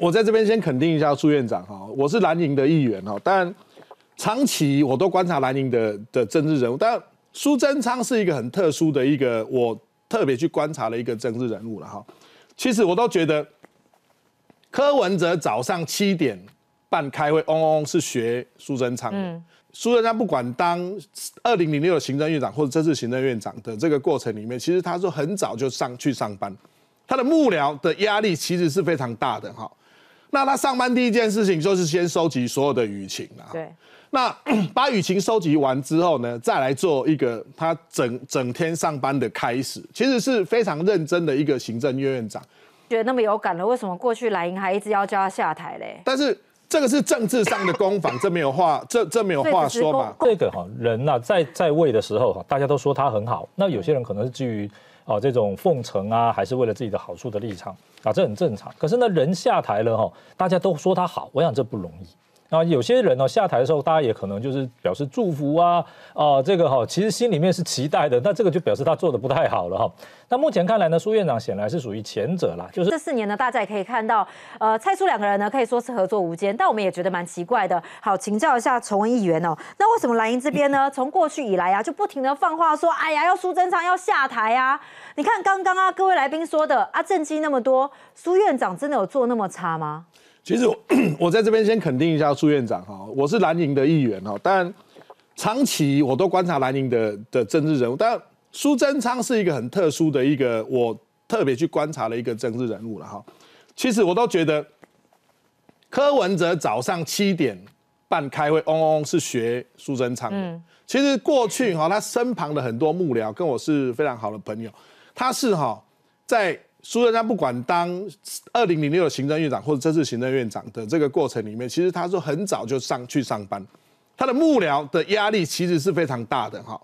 我在这边先肯定一下苏院长哈，我是蓝营的议员哈，但长期我都观察蓝营的的政治人物，但苏贞昌是一个很特殊的一个我特别去观察的一个政治人物了哈。其实我都觉得，柯文哲早上七点半开会，嗡嗡是学苏贞昌。苏贞昌不管当二零零六的行政院长或者这次行政院长的这个过程里面，其实他说很早就上去上班，他的幕僚的压力其实是非常大的哈。那他上班第一件事情就是先收集所有的舆情啊。对。那 把舆情收集完之后呢，再来做一个他整整天上班的开始，其实是非常认真的一个行政院院长。觉得那么有感了，为什么过去蓝营还一直要叫他下台嘞？但是这个是政治上的攻防，这没有话，这这没有话说嘛。这个哈人呐，在在位的时候哈，大家都说他很好，那有些人可能是基于。哦，这种奉承啊，还是为了自己的好处的立场啊，这很正常。可是呢，人下台了哈，大家都说他好，我想这不容易。那有些人呢下台的时候，大家也可能就是表示祝福啊啊，这个哈，其实心里面是期待的。那这个就表示他做的不太好了哈。那目前看来呢，苏院长显然是属于前者啦，就是这四年呢，大家也可以看到，呃，蔡苏两个人呢可以说是合作无间，但我们也觉得蛮奇怪的。好，请教一下崇文议员哦，那为什么蓝营这边呢，从过去以来啊，就不停的放话说，哎呀，要苏贞昌要下台啊？你看刚刚啊，各位来宾说的啊，政绩那么多，苏院长真的有做那么差吗？其实我我在这边先肯定一下苏院长哈，我是兰营的议员哈，但长期我都观察兰营的的政治人物，但苏贞昌是一个很特殊的一个我特别去观察的一个政治人物了哈。其实我都觉得，柯文哲早上七点半开会，嗡嗡是学苏贞昌的。其实过去哈，他身旁的很多幕僚跟我是非常好的朋友，他是哈在。苏贞昌不管当二零零六的行政院长，或者这次行政院长的这个过程里面，其实他说很早就上去上班，他的幕僚的压力其实是非常大的哈。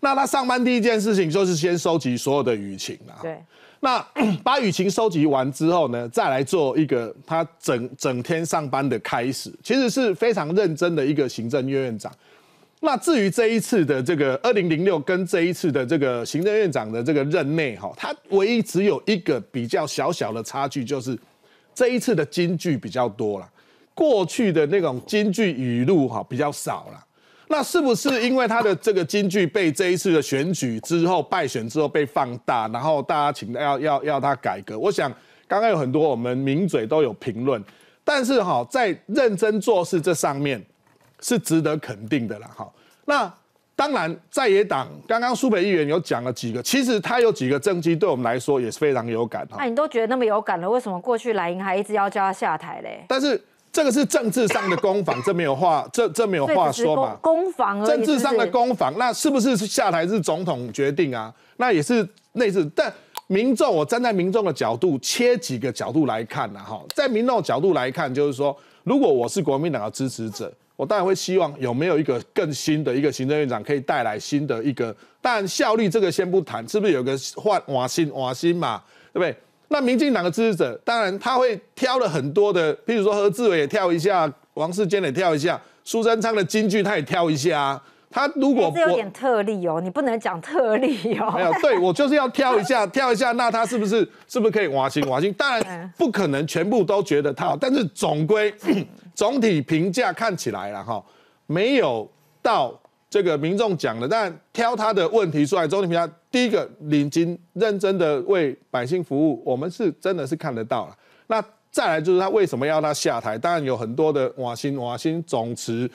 那他上班第一件事情就是先收集所有的舆情啊。对。那 把舆情收集完之后呢，再来做一个他整整天上班的开始，其实是非常认真的一个行政院院长。那至于这一次的这个二零零六跟这一次的这个行政院长的这个任内哈，他唯一只有一个比较小小的差距，就是这一次的金句比较多了，过去的那种金句语录哈比较少了。那是不是因为他的这个金句被这一次的选举之后败选之后被放大，然后大家请要要要他改革？我想刚刚有很多我们名嘴都有评论，但是哈在认真做事这上面。是值得肯定的啦，哈。那当然，在野党刚刚苏北议员有讲了几个，其实他有几个政绩，对我们来说也是非常有感哈。那你都觉得那么有感了，为什么过去蓝营还一直要叫他下台嘞？但是这个是政治上的攻防，这没有话，这这没有话说嘛。攻防，政治上的攻防，那是不是下台是总统决定啊？那也是类似，但民众，我站在民众的角度，切几个角度来看呢？哈，在民众角度来看，就是说，如果我是国民党的支持者。我当然会希望有没有一个更新的一个行政院长可以带来新的一个，但效率这个先不谈，是不是有个换瓦新瓦新嘛，对不对？那民进党的支持者当然他会挑了很多的，譬如说何志伟也跳一下，王世坚也跳一下，苏贞昌的金句他也跳一下。他如果有点特例哦，你不能讲特例哦。没有，对我就是要挑一下，挑一下，那他是不是是不是可以瓦新瓦新？当然不可能全部都觉得他好，但是总归。总体评价看起来了哈，没有到这个民众讲的，但挑他的问题出来。总体评价，第一个，领金认真的为百姓服务，我们是真的是看得到了。那再来就是他为什么要他下台？当然有很多的瓦新瓦新总辞，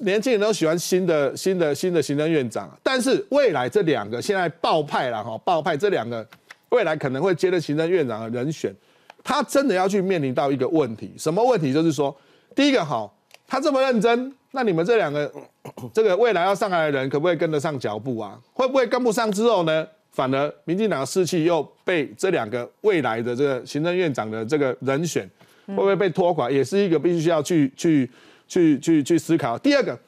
年轻人都喜欢新的新的新的行政院长。但是未来这两个现在爆派了哈，爆派这两个未来可能会接的行政院长的人选。他真的要去面临到一个问题，什么问题？就是说，第一个，哈，他这么认真，那你们这两个，这个未来要上来的人，可不可以跟得上脚步啊？会不会跟不上之后呢，反而民进党的士气又被这两个未来的这个行政院长的这个人选，会不会被拖垮？也是一个必须要去去去去去思考。第二个，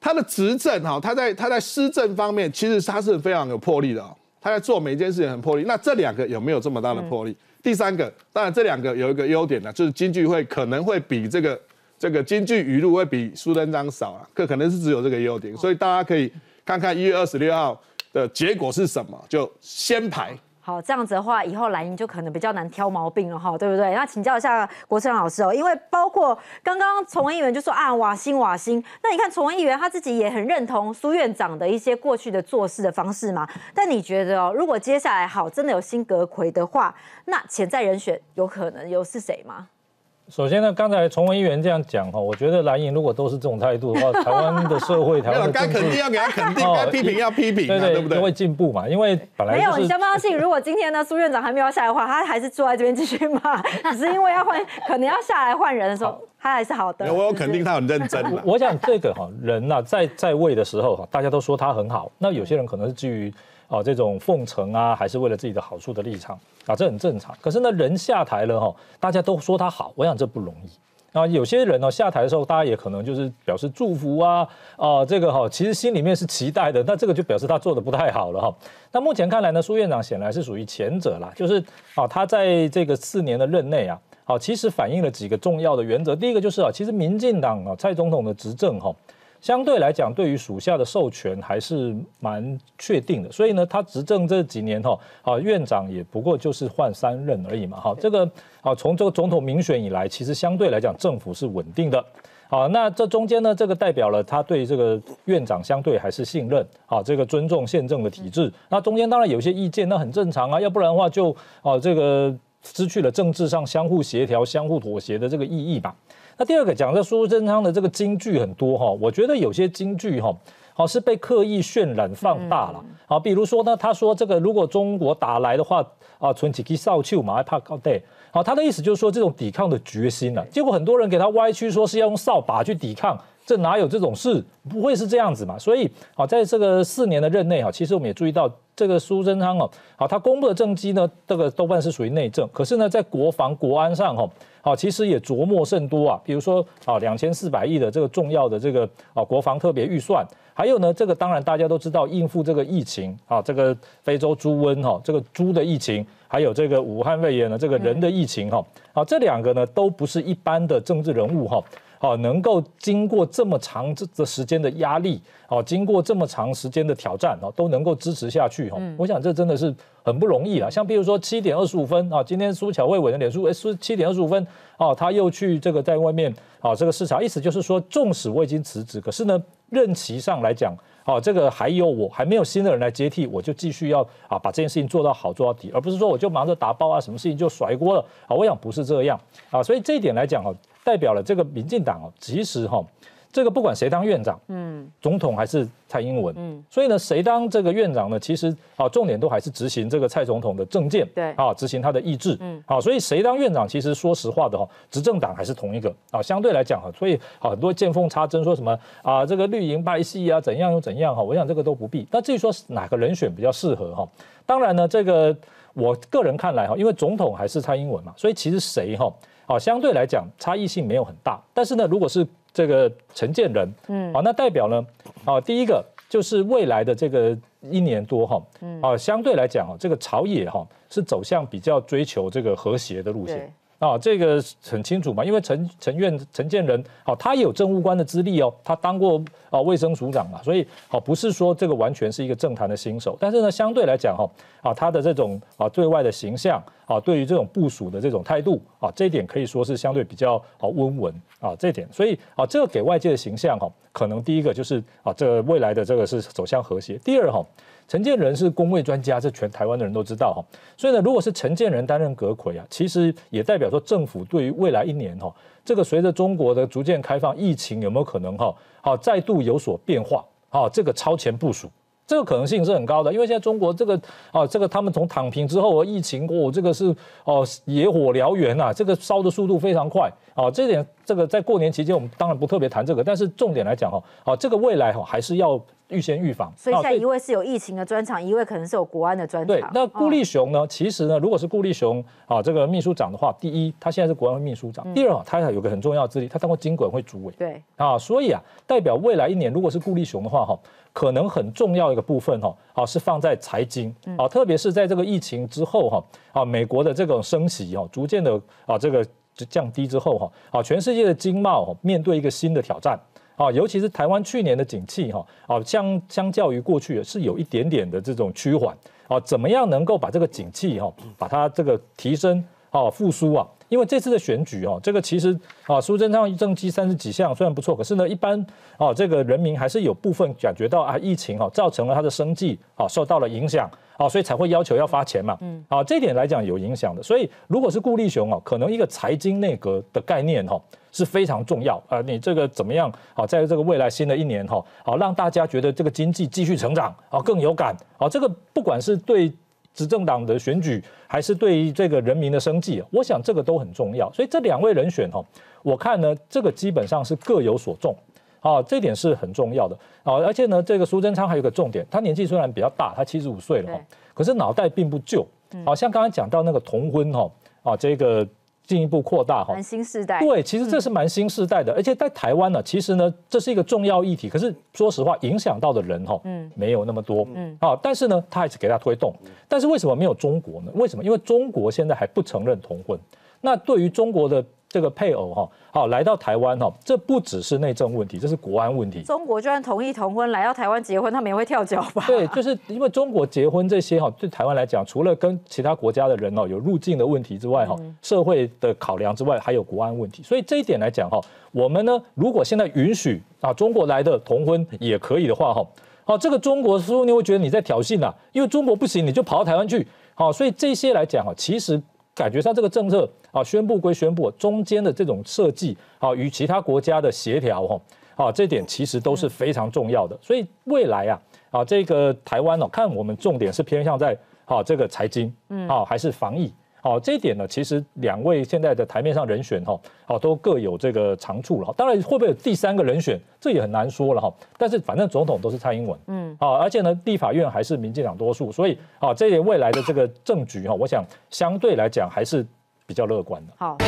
他的执政，哈，他在他在施政方面，其实他是非常有魄力的，他在做每一件事情很魄力。那这两个有没有这么大的魄力？第三个，当然这两个有一个优点呢，就是京剧会可能会比这个这个京剧语录会比苏登章少啊，这可能是只有这个优点，所以大家可以看看一月二十六号的结果是什么，就先排。好，这样子的话，以后蓝营就可能比较难挑毛病了哈，对不对？那请教一下国成老师哦，因为包括刚刚文议员就说啊，瓦兴瓦兴，那你看文议员他自己也很认同苏院长的一些过去的做事的方式嘛？但你觉得哦，如果接下来好真的有新阁魁的话，那潜在人选有可能有是谁吗？首先呢，刚才崇文议员这样讲哈，我觉得蓝营如果都是这种态度的话，台湾的社会、台湾的，该肯定要给他肯定，该批评要批评，对对，会进步嘛。因为本来没有你相不相信，如果今天呢苏院长还没有下来的话，他还是坐在这边继续骂，只是因为要换，可能要下来换人的时候，他还是好的。我有肯定他很认真了。我想这个哈人啊，在在位的时候哈，大家都说他很好，那有些人可能是基于。啊，这种奉承啊，还是为了自己的好处的立场啊，这很正常。可是呢，人下台了哈，大家都说他好，我想这不容易。啊，有些人呢，下台的时候，大家也可能就是表示祝福啊，啊，这个哈，其实心里面是期待的。那这个就表示他做的不太好了哈。那目前看来呢，苏院长显然是属于前者啦，就是啊，他在这个四年的任内啊，啊，其实反映了几个重要的原则。第一个就是啊，其实民进党啊，蔡总统的执政哈。相对来讲，对于属下的授权还是蛮确定的，所以呢，他执政这几年哈，啊院长也不过就是换三任而已嘛，哈，这个啊从这个总统民选以来，其实相对来讲政府是稳定的，啊那这中间呢，这个代表了他对这个院长相对还是信任，啊这个尊重宪政的体制，那中间当然有些意见，那很正常啊，要不然的话就啊这个失去了政治上相互协调、相互妥协的这个意义吧。那第二个讲这苏贞昌的这个金句很多哈，我觉得有些金句哈，好是被刻意渲染放大了。好，比如说呢，他说这个如果中国打来的话啊，存几支扫帚嘛，还怕搞歹？好，他的意思就是说这种抵抗的决心了。结果很多人给他歪曲说是要用扫把去抵抗，这哪有这种事？不会是这样子嘛？所以好，在这个四年的任内哈，其实我们也注意到。这个苏贞昌哦，好，他公布的政绩呢，这个多半是属于内政，可是呢，在国防国安上哈，好，其实也琢磨甚多啊。比如说啊，两千四百亿的这个重要的这个啊国防特别预算，还有呢，这个当然大家都知道应付这个疫情啊，这个非洲猪瘟哈，这个猪的疫情，还有这个武汉肺炎的这个人的疫情哈，啊，这两个呢都不是一般的政治人物哈。哦，能够经过这么长这的时间的压力，哦，经过这么长时间的挑战，哦，都能够支持下去，哈，我想这真的是很不容易了。像比如说七点二十五分，啊，今天苏巧慧委的脸书，哎，苏七点二十五分，哦，他又去这个在外面，啊，这个视察，意思就是说，纵使我已经辞职，可是呢，任期上来讲，哦，这个还有我还没有新的人来接替，我就继续要啊，把这件事情做到好，做到底，而不是说我就忙着打包啊，什么事情就甩锅了。啊，我想不是这样，啊，所以这一点来讲，哦。代表了这个民进党哦，其实哈，这个不管谁当院长，嗯，总统还是蔡英文，嗯，所以呢，谁当这个院长呢？其实啊，重点都还是执行这个蔡总统的政见，对，啊，执行他的意志，嗯，好，所以谁当院长，其实说实话的哈，执政党还是同一个啊，相对来讲哈，所以啊，很多见缝插针说什么啊，这个绿营派系啊，怎样又怎样哈，我想这个都不必。那至于说哪个人选比较适合哈，当然呢，这个我个人看来哈，因为总统还是蔡英文嘛，所以其实谁哈。啊，相对来讲差异性没有很大，但是呢，如果是这个承建人，嗯，啊，那代表呢，啊，第一个就是未来的这个一年多哈，啊，相对来讲啊，这个朝野哈是走向比较追求这个和谐的路线，啊，这个很清楚嘛，因为陈陈院陈建仁，啊，他也有政务官的资历哦，他当过。啊，卫生署长嘛，所以啊，不是说这个完全是一个政坛的新手，但是呢，相对来讲哈，啊，他的这种啊，对外的形象啊，对于这种部署的这种态度啊，这一点可以说是相对比较啊，温文啊，这一点，所以啊，这个给外界的形象哈，可能第一个就是啊，这未来的这个是走向和谐。第二哈，陈建仁是工位专家，这全台湾的人都知道哈，所以呢，如果是陈建仁担任阁揆啊，其实也代表说政府对于未来一年哈。这个随着中国的逐渐开放，疫情有没有可能哈好再度有所变化？好，这个超前部署，这个可能性是很高的。因为现在中国这个啊，这个他们从躺平之后，疫情哦，这个是哦野火燎原呐，这个烧的速度非常快啊，这点。这个在过年期间，我们当然不特别谈这个，但是重点来讲哈，啊，这个未来哈还是要预先预防。所以现在一位是有疫情的专场，一位可能是有国安的专场。对，那顾立雄呢？其实呢，如果是顾立雄啊，这个秘书长的话，第一，他现在是国安秘书长；第二啊，他有个很重要的资历，他当过经管会主委。对。啊，所以啊，代表未来一年，如果是顾立雄的话哈，可能很重要一个部分哈，啊，是放在财经，啊，特别是在这个疫情之后哈，啊，美国的这种升息哦，逐渐的啊，这个。就降低之后哈，啊，全世界的经贸面对一个新的挑战啊，尤其是台湾去年的景气哈，啊，相相较于过去是有一点点的这种趋缓啊，怎么样能够把这个景气哈，把它这个提升啊，复苏啊？因为这次的选举哦，这个其实啊，苏贞昌政基三十几项虽然不错，可是呢，一般啊，这个人民还是有部分感觉到啊，疫情哦造成了他的生计啊受到了影响啊，所以才会要求要发钱嘛。嗯，啊，这点来讲有影响的。所以如果是顾立雄哦，可能一个财经内阁的概念哦是非常重要啊。你这个怎么样啊？在这个未来新的一年哈，好让大家觉得这个经济继续成长啊更有感啊，这个不管是对。执政党的选举，还是对于这个人民的生计我想这个都很重要。所以这两位人选哈，我看呢，这个基本上是各有所重啊，这点是很重要的啊。而且呢，这个苏贞昌还有个重点，他年纪虽然比较大，他七十五岁了，可是脑袋并不旧。好像刚刚讲到那个同婚哈啊，这个。进一步扩大哈，蛮新时代。对，其实这是蛮新时代的，而且在台湾呢，其实呢这是一个重要议题。可是说实话，影响到的人哈，嗯，没有那么多，嗯，啊，但是呢，他还是给他推动。但是为什么没有中国呢？为什么？因为中国现在还不承认同婚。那对于中国的。这个配偶哈，好来到台湾哈，这不只是内政问题，这是国安问题。中国就算同意同婚来到台湾结婚，他们也会跳脚吧？对，就是因为中国结婚这些哈，对台湾来讲，除了跟其他国家的人哦有入境的问题之外哈，社会的考量之外，还有国安问题。所以这一点来讲哈，我们呢，如果现在允许啊，中国来的同婚也可以的话哈，好，这个中国似乎你会觉得你在挑衅啊？因为中国不行，你就跑到台湾去，好，所以这些来讲哈，其实。感觉上这个政策啊，宣布归宣布，中间的这种设计啊，与其他国家的协调哈，啊，这点其实都是非常重要的。所以未来啊，啊，这个台湾哦，看我们重点是偏向在啊这个财经，嗯，啊还是防疫。好，这一点呢，其实两位现在的台面上人选哈，好都各有这个长处了当然会不会有第三个人选，这也很难说了哈。但是反正总统都是蔡英文，嗯，啊，而且呢，立法院还是民进党多数，所以啊，这些未来的这个政局哈，我想相对来讲还是比较乐观的。好。